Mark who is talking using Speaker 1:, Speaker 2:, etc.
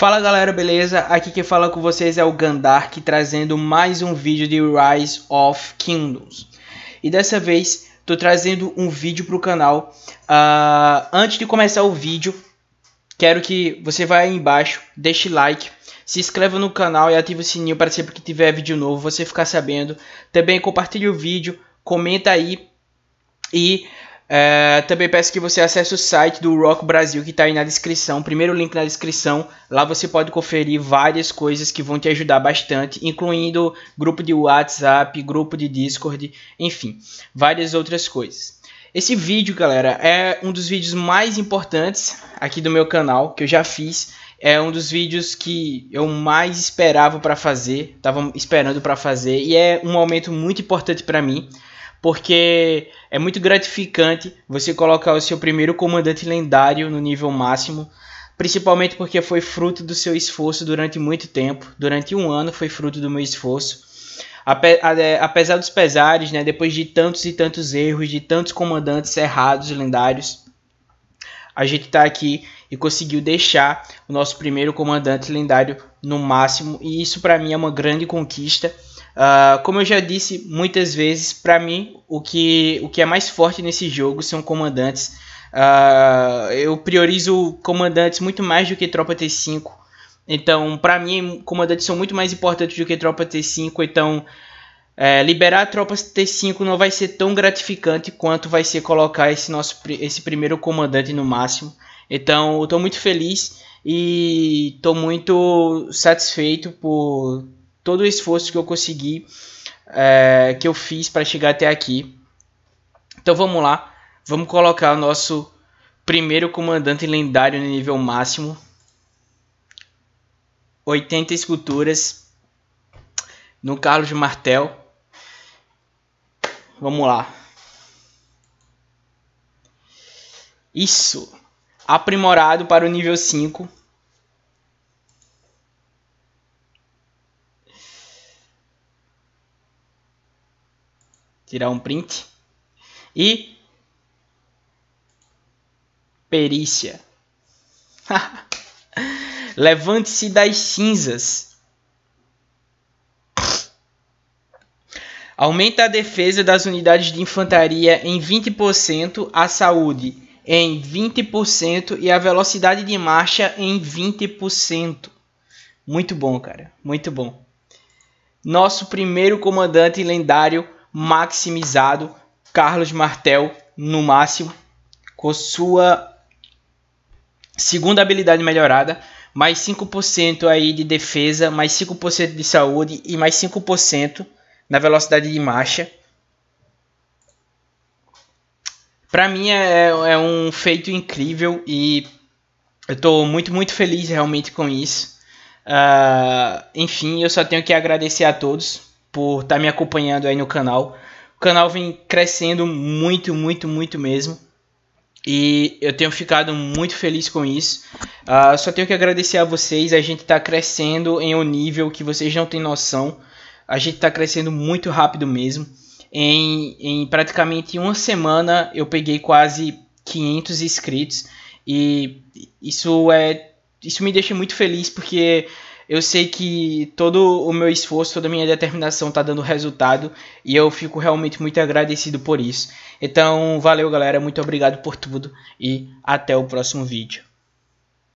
Speaker 1: Fala galera, beleza? Aqui quem fala com vocês é o Gandark trazendo mais um vídeo de Rise of Kingdoms. E dessa vez tô trazendo um vídeo pro canal. Uh, antes de começar o vídeo, quero que você vá aí embaixo, deixe like, se inscreva no canal e ative o sininho para sempre que tiver vídeo novo você ficar sabendo. Também compartilhe o vídeo, comenta aí e é, também peço que você acesse o site do Rock Brasil que está aí na descrição, primeiro link na descrição. Lá você pode conferir várias coisas que vão te ajudar bastante, incluindo grupo de WhatsApp, grupo de Discord, enfim, várias outras coisas. Esse vídeo, galera, é um dos vídeos mais importantes aqui do meu canal que eu já fiz. É um dos vídeos que eu mais esperava para fazer, estava esperando para fazer e é um momento muito importante para mim porque é muito gratificante você colocar o seu primeiro comandante lendário no nível máximo, principalmente porque foi fruto do seu esforço durante muito tempo, durante um ano foi fruto do meu esforço. É, apesar dos pesares, né, depois de tantos e tantos erros, de tantos comandantes errados lendários, a gente está aqui e conseguiu deixar o nosso primeiro comandante lendário no máximo, e isso para mim é uma grande conquista Uh, como eu já disse muitas vezes, para mim o que, o que é mais forte nesse jogo são comandantes. Uh, eu priorizo comandantes muito mais do que tropa T5. Então, para mim, comandantes são muito mais importantes do que tropa T5. Então, é, liberar tropas T5 não vai ser tão gratificante quanto vai ser colocar esse nosso esse primeiro comandante no máximo. Então, eu estou muito feliz e estou muito satisfeito por todo o esforço que eu consegui, é, que eu fiz para chegar até aqui. Então vamos lá, vamos colocar o nosso primeiro comandante lendário no nível máximo. 80 esculturas no Carlos Martel. Vamos lá. Isso. Aprimorado para o nível 5. tirar um print. E perícia. Levante-se das cinzas. Aumenta a defesa das unidades de infantaria em 20%, a saúde em 20% e a velocidade de marcha em 20%. Muito bom, cara. Muito bom. Nosso primeiro comandante lendário maximizado Carlos Martel no máximo com sua segunda habilidade melhorada, mais 5% aí de defesa, mais 5% de saúde e mais 5% na velocidade de marcha. Para mim é, é, um feito incrível e eu estou muito, muito feliz realmente com isso. Uh, enfim, eu só tenho que agradecer a todos por estar tá me acompanhando aí no canal. O canal vem crescendo muito, muito, muito mesmo. E eu tenho ficado muito feliz com isso. Uh, só tenho que agradecer a vocês. A gente está crescendo em um nível que vocês não têm noção. A gente está crescendo muito rápido mesmo. Em, em praticamente uma semana eu peguei quase 500 inscritos. E isso é isso me deixa muito feliz porque eu sei que todo o meu esforço, toda a minha determinação tá dando resultado e eu fico realmente muito agradecido por isso. Então, valeu galera, muito obrigado por tudo e até o próximo vídeo.